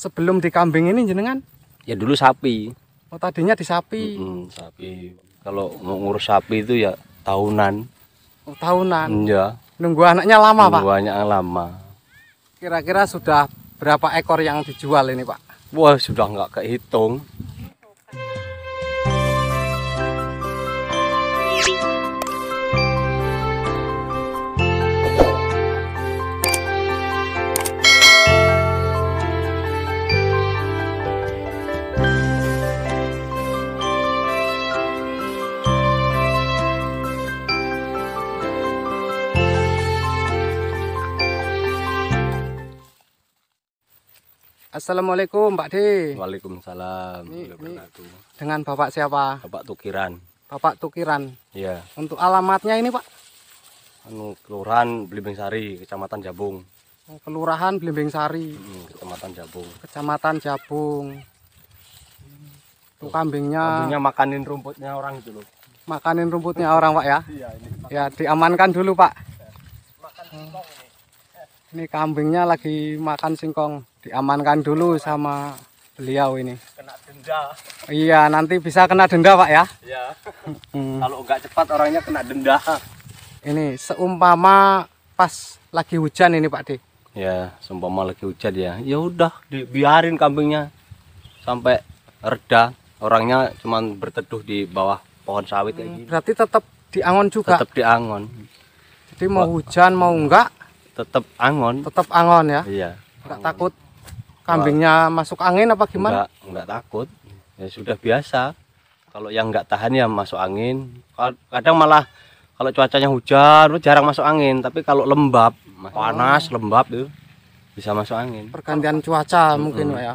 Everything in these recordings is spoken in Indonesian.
sebelum di kambing ini jenengan? Ya dulu sapi. Oh tadinya di sapi. Mm -mm, sapi. Kalau mau ngurus sapi itu ya tahunan. Oh tahunan. Iya. Nunggu anaknya lama Nunggu pak. Nunggu anaknya lama. Kira-kira sudah berapa ekor yang dijual ini pak? Wah sudah nggak kehitung. Assalamualaikum Pak D. Waalaikumsalam. Ini, ini dengan Bapak siapa? Bapak Tukiran. Bapak Tukiran. Iya. Untuk alamatnya ini Pak? Anu Kelurahan Blimbing Sari, Kecamatan Jabung. Oh, Kelurahan Blimbing Sari. Hmm, Kecamatan Jabung. Kecamatan Jabung. Tuh, kambingnya. Kambingnya makanin rumputnya orang itu loh. Makanin rumputnya orang Pak ya? Iya. Ini ya diamankan dulu Pak. Makan singkong ini. ini kambingnya lagi makan singkong diamankan dulu sama beliau ini. Kena denda. Iya, nanti bisa kena denda, Pak ya. Iya. Hmm. Kalau nggak cepat orangnya kena denda. Ini seumpama pas lagi hujan ini, Pak De. Ya, seumpama lagi hujan ya. Ya udah, dibiarin kambingnya sampai reda. Orangnya cuma berteduh di bawah pohon sawit kayak hmm, ini. Berarti tetap diangon juga. Tetap diangon. Jadi mau hujan mau enggak tetap angon. Tetap angon ya. Iya. Enggak takut Kambingnya Wah. masuk angin apa gimana? Enggak, enggak takut. Ya sudah biasa. Kalau yang enggak tahan ya masuk angin. Kadang malah kalau cuacanya hujan jarang masuk angin, tapi kalau lembab, oh. panas, lembab itu bisa masuk angin. Pergantian cuaca hmm. mungkin ya.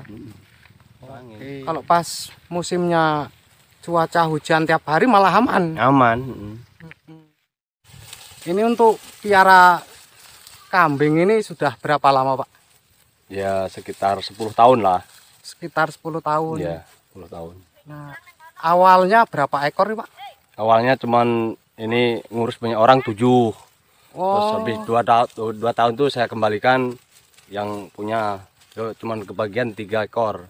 Okay. Kalau pas musimnya cuaca hujan tiap hari malah aman. Aman. Ini untuk piara kambing ini sudah berapa lama, Pak? Ya sekitar 10 tahun lah. Sekitar 10 tahun. Ya, 10 tahun. Nah, awalnya berapa ekor nih, Pak? Awalnya cuman ini ngurus punya orang tujuh. Oh. Terus habis dua, tahun, dua tahun tuh saya kembalikan yang punya cuman kebagian tiga ekor.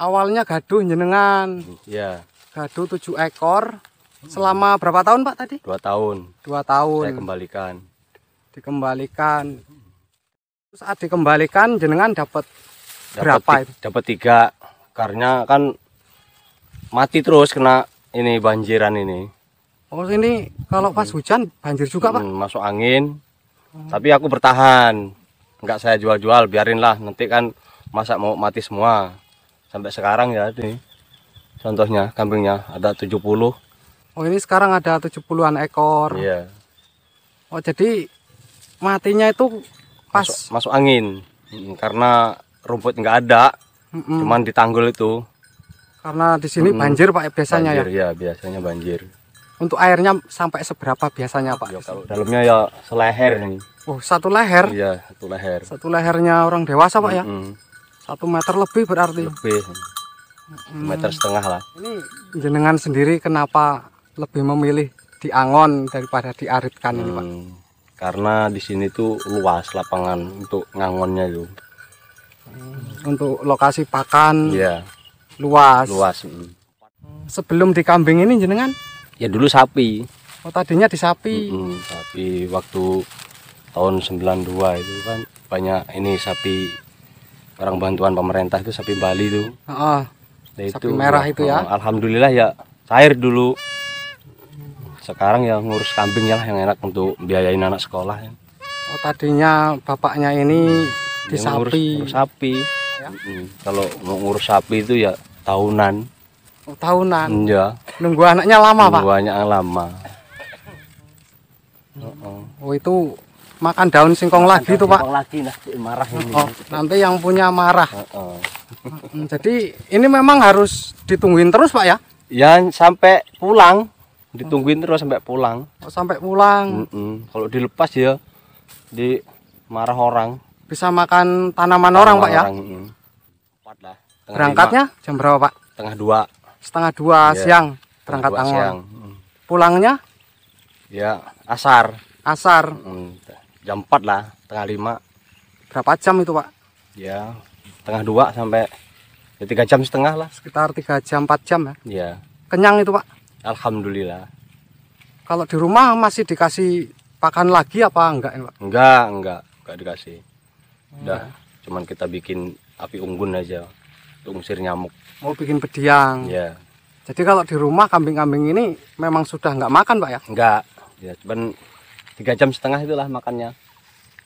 Awalnya gaduh jenengan. Iya. Gaduh tujuh ekor. Selama berapa tahun Pak tadi? Dua tahun. Dua tahun. Saya kembalikan. Dikembalikan saat dikembalikan jenengan dapat berapa itu? Dapat tiga karena kan mati terus kena ini banjiran ini. Oh ini kalau pas hmm. hujan banjir juga hmm, pak? Masuk angin. Hmm. Tapi aku bertahan, nggak saya jual-jual, biarinlah nanti kan masa mau mati semua. Sampai sekarang ya ini contohnya kambingnya ada 70. Oh ini sekarang ada 70-an ekor. Iya. Oh jadi matinya itu pas masuk, masuk angin hmm, karena rumput nggak ada hmm. cuman di tanggul itu karena di sini hmm. banjir pak biasanya banjir, ya? ya biasanya banjir untuk airnya sampai seberapa biasanya pak ya, kalau dalamnya ya seleher nih oh satu leher iya satu leher satu lehernya orang dewasa pak hmm. ya satu meter lebih berarti lebih hmm. meter setengah lah ini jenengan sendiri kenapa lebih memilih di Angon daripada di Aritkan hmm. ini pak mm karena di sini tuh luas lapangan untuk ngangonnya itu hmm, untuk lokasi pakan ya luas luas sebelum di kambing ini jenengan ya dulu sapi oh tadinya di sapi mm -mm, tapi waktu tahun 92 itu kan banyak ini sapi orang bantuan pemerintah itu sapi Bali tuh. Oh, nah, sapi itu, merah itu ya. Alhamdulillah ya cair dulu sekarang ya ngurus kambing ya lah yang enak untuk biayain anak sekolah ya. oh tadinya bapaknya ini di sapi ngurus, ngurus sapi ya? hmm, kalau ngurus sapi itu ya tahunan oh, tahunan ya nunggu anaknya lama nunggu pak nunggu lama oh, oh. oh itu makan daun singkong makan lagi daun tuh singkong pak lagi nah marah ini. Oh, nanti yang punya marah oh, oh. jadi ini memang harus ditungguin terus pak ya ya sampai pulang ditungguin terus sampai pulang oh, sampai pulang mm -mm. kalau dilepas ya di marah orang bisa makan tanaman, tanaman orang pak ya mm. Empat lah, berangkatnya lima. jam berapa pak setengah dua setengah dua yeah. siang berangkat dua siang. Mm. pulangnya ya asar asar mm. jam empat lah tengah lima berapa jam itu pak ya tengah dua sampai ya, jam setengah lah sekitar tiga jam empat jam ya iya kenyang itu pak Alhamdulillah. Kalau di rumah masih dikasih pakan lagi apa enggak Enggak, Enggak, enggak, enggak dikasih. Oh, Udah, hmm. cuman kita bikin api unggun aja untuk ngusir nyamuk. Mau bikin pediang? Ya. Jadi kalau di rumah kambing-kambing ini memang sudah enggak makan Pak ya? Enggak, ya cuman tiga jam setengah itulah makannya.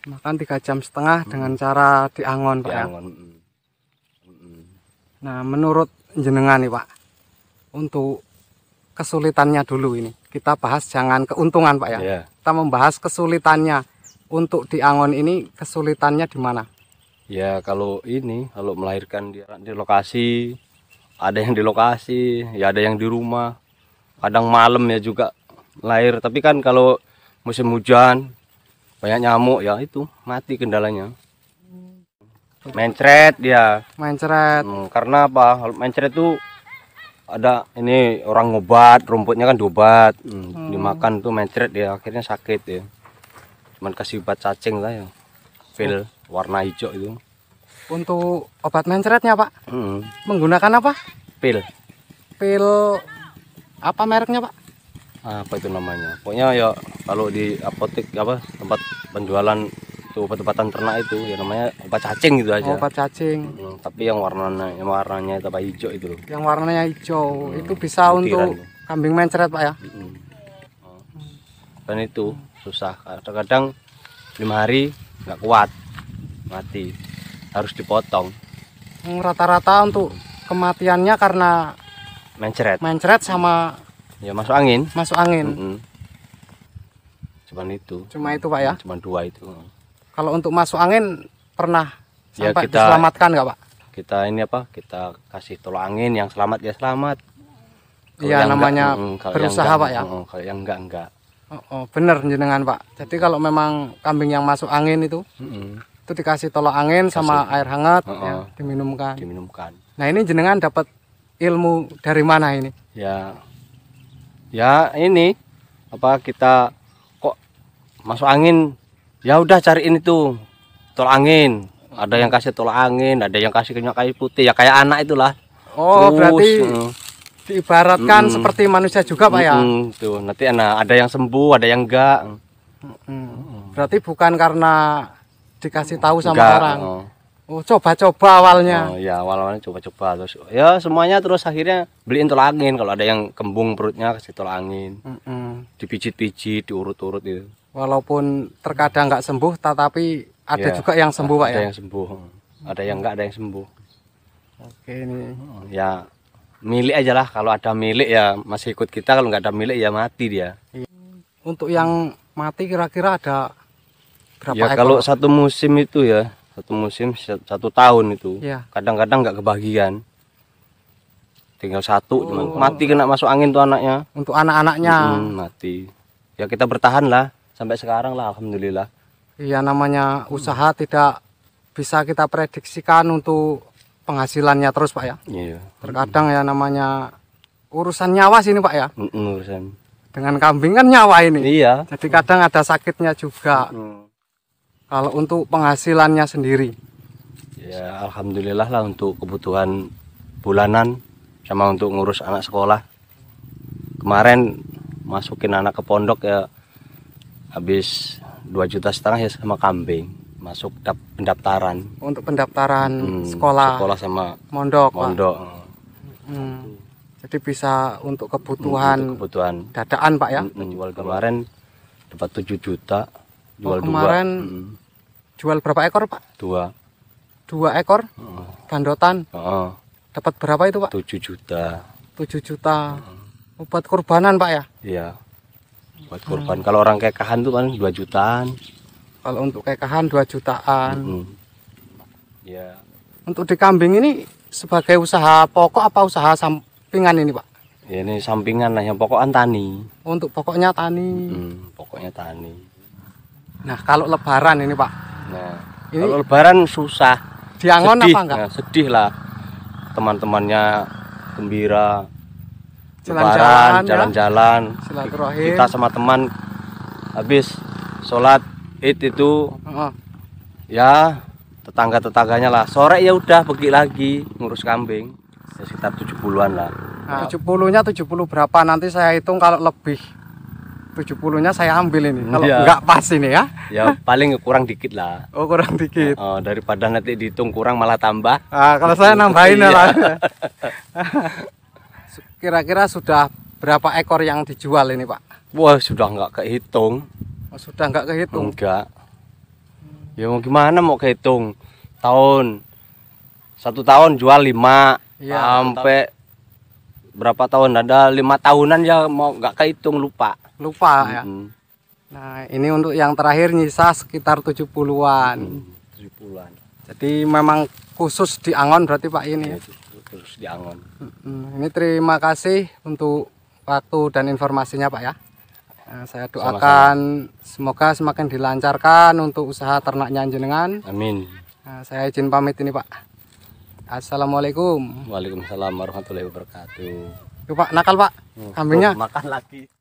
Makan tiga jam setengah hmm. dengan cara diangon Pak ya? diangon. ya? Hmm. Nah menurut jenengan nih Pak, untuk kesulitannya dulu ini. Kita bahas jangan keuntungan Pak ya. Yeah. Kita membahas kesulitannya untuk diangon ini kesulitannya di mana? Ya kalau ini kalau melahirkan di, di lokasi ada yang di lokasi, ya ada yang di rumah. Kadang malam ya juga lahir, tapi kan kalau musim hujan banyak nyamuk ya itu mati kendalanya. Mencret dia. Mencret. Hmm, karena apa? kalau Mencret itu ada ini orang ngobat rumputnya kan diobat hmm. hmm. dimakan tuh mencret dia akhirnya sakit ya cuman kasih obat cacing lah ya pil oh. warna hijau itu untuk obat mencretnya pak hmm. menggunakan apa pil pil apa mereknya pak apa itu namanya pokoknya ya kalau di apotek apa tempat penjualan itu obat-obatan ternak itu ya namanya obat cacing gitu aja. Obat cacing. Hmm, tapi yang warnanya yang warnanya itu apa hijau itu loh. Yang warnanya hijau hmm, itu bisa untuk itu. kambing mencret Pak ya. Hmm. Dan itu susah kadang-kadang lima hari nggak kuat mati harus dipotong. Hmm, rata-rata untuk kematiannya karena mencret. Mencret sama ya masuk angin. Masuk angin. hmm -hmm. Cuman itu. Cuma itu Pak ya? cuma dua itu. Kalau untuk masuk angin pernah ya, sampai kita, diselamatkan nggak Pak? Kita ini apa? Kita kasih tolak angin yang selamat ya selamat. Iya namanya enggak, berusaha enggak, Pak ya. kalau yang enggak enggak. Oh, oh bener jenengan Pak. Jadi kalau memang kambing yang masuk angin itu mm -hmm. itu dikasih tolak angin Kasih. sama air hangat oh, ya, diminumkan. Diminumkan. Nah ini jenengan dapat ilmu dari mana ini? Ya ya ini apa kita kok masuk angin ya udah cariin itu tol angin ada yang kasih tol angin ada yang kasih kenyak kayu putih ya kayak anak itulah oh Terus, berarti uh, diibaratkan mm, seperti manusia juga mm, pak ya mm, tuh nanti enak. ada yang sembuh ada yang enggak mm, berarti bukan karena dikasih tahu sama enggak, orang oh. Oh, coba-coba awalnya. Oh, ya, awal-awalnya coba-coba terus ya semuanya terus akhirnya beliin tol angin kalau ada yang kembung perutnya kasih tol angin. Mm -mm. Dipijit-pijit, diurut-urut gitu walaupun terkadang nggak sembuh tetapi ada ya, juga yang sembuh ada Pak ada ya? yang sembuh ada yang nggak ada yang sembuh oke ini ya milik aja lah kalau ada milik ya masih ikut kita kalau nggak ada milik ya mati dia untuk yang mati kira-kira ada berapa ya ekor? kalau satu musim itu ya satu musim satu tahun itu ya. kadang-kadang ya. nggak kebagian tinggal satu oh. cuman mati kena masuk angin tuh anaknya untuk anak-anaknya hmm, mati ya kita bertahan lah sampai sekarang lah alhamdulillah iya namanya usaha hmm. tidak bisa kita prediksikan untuk penghasilannya terus pak ya iya terkadang ya namanya urusan nyawa sih ini pak ya Hmm, urusan dengan kambing kan nyawa ini iya jadi kadang ada sakitnya juga Hmm. kalau untuk penghasilannya sendiri ya alhamdulillah lah untuk kebutuhan bulanan sama untuk ngurus anak sekolah kemarin masukin anak ke pondok ya habis dua juta setengah ya sama kambing masuk pendaftaran untuk pendaftaran hmm, sekolah sekolah sama mondok mondok Hmm. jadi bisa untuk kebutuhan hmm, untuk kebutuhan dadaan pak ya hmm, jual kemarin dapat 7 juta oh, jual oh, kemarin dua. Hmm. jual berapa ekor pak dua dua ekor bandotan oh. dapat berapa itu pak tujuh juta tujuh juta hmm. obat oh, kurbanan pak ya iya buat kurban. Hmm. Kalau orang kekahan tuh paling 2 jutaan. Kalau untuk kekahan 2 jutaan. Hmm. Ya. Untuk di kambing ini sebagai usaha pokok apa usaha sampingan ini, Pak? Ya, ini sampingan lah, yang pokokan tani. Untuk pokoknya tani. Hmm, pokoknya tani. Nah, kalau lebaran ini, Pak. Nah, ini kalau lebaran susah. Diangon apa enggak? Nah, sedih lah. Teman-temannya gembira, lebaran ya. jalan-jalan ya. kita sama teman habis sholat id itu uh ya tetangga tetangganya lah sore ya udah pergi lagi ngurus kambing ya, sekitar 70-an lah nah, Tujuh 70-nya puluh berapa nanti saya hitung kalau lebih 70-nya saya ambil ini. Kalau ya. nggak pas ini ya. Ya paling kurang dikit lah. Oh, kurang dikit. Oh, daripada nanti dihitung kurang malah tambah. Ah, kalau saya nambahin ya, iya. lah. kira-kira sudah berapa ekor yang dijual ini Pak? Wah sudah nggak kehitung. Oh, sudah nggak kehitung? Enggak. Ya mau gimana mau kehitung tahun satu tahun jual lima ya, sampai berapa tahun ada lima tahunan ya mau nggak kehitung lupa. Lupa -hmm. ya. Nah ini untuk yang terakhir nyisa sekitar 70-an. Hmm, 70-an. Jadi memang khusus di Angon berarti Pak ini. Ya, iya, Terus diangon. Ini terima kasih untuk waktu dan informasinya Pak ya. Eh, saya doakan Sama-sama. semoga semakin dilancarkan untuk usaha ternaknya Anjungan. Amin. Eh, saya izin pamit ini Pak. Assalamualaikum. Waalaikumsalam warahmatullahi wabarakatuh. Yuk Pak nakal Pak, oh, kambingnya. Makan lagi.